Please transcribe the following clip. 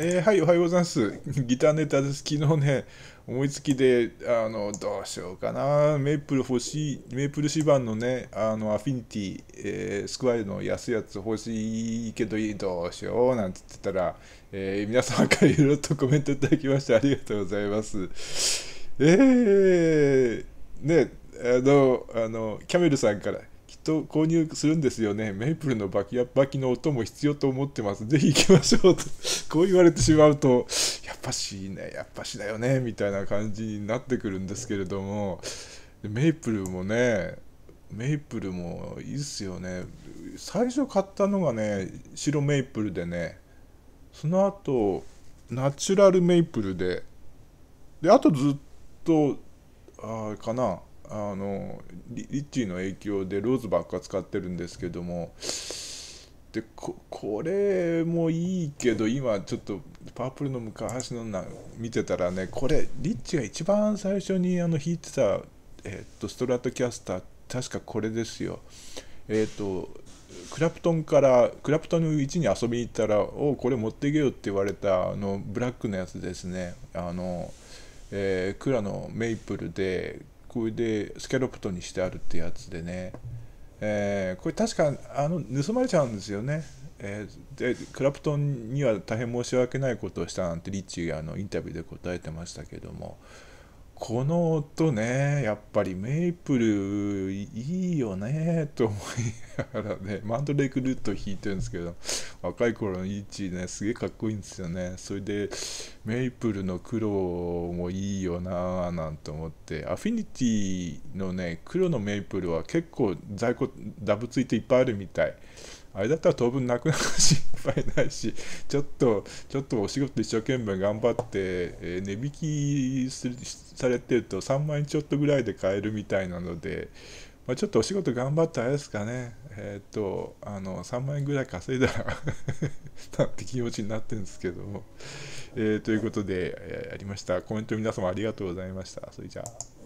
えー、はい、おはようございます。ギターネタです。昨日ね、思いつきで、あの、どうしようかな。メイプル欲しい、メイプルシバンのね、あの、アフィニティ、えー、スクワイドの安いやつ欲しいけど、どうしよう、なんて言ってたら、えー、皆様からいろいろとコメントいただきまして、ありがとうございます。えー、ね、あの、あの、キャメルさんから、きっと購入するんですよね。メイプルのバキバキの音も必要と思ってます。ぜひ行きましょうと こう言われてしまうと、やっぱしね、やっぱしだよね、みたいな感じになってくるんですけれども、メイプルもね、メイプルもいいっすよね。最初買ったのがね、白メイプルでね、その後、ナチュラルメイプルで、で、あとずっと、あれかな、あのリッチーの影響でローズばっか使ってるんですけどもでこれもいいけど今ちょっとパープルの昔のな見てたらねこれリッチが一番最初にあの弾いてた、えっとストラトキャスター確かこれですよえっとクラプトンからクラプトンの1に遊びに行ったら「おこれ持っていけよ」って言われたあのブラックのやつですねあの、えー、クラのメイプルででスキャロプトにしてあるってやつでね、えー、これ確かあの盗まれちゃうんですよね、えー、でクラプトンには大変申し訳ないことをしたなんてリッチあのインタビューで答えてましたけども、この音ね、やっぱりメイプルいいよねと思いながらね、マンドレイクルート弾いてるんですけど、若い頃の位置ね、すげえかっこいいんですよね。それで、メイプルの黒もいいよなぁなんて思って、アフィニティのね、黒のメイプルは結構在庫、ダブついていっぱいあるみたい。あれだったら当分なくなる心配ないし、ちょっと、ちょっとお仕事一生懸命頑張って、えー、値引きするされてると3万円ちょっとぐらいで買えるみたいなので、まあ、ちょっとお仕事頑張ったあれですかね、えっ、ー、と、あの、3万円ぐらい稼いだら なんて気持ちになってるんですけども、えー、ということで、えー、りました。コメント皆様ありがとうございました。それじゃあ。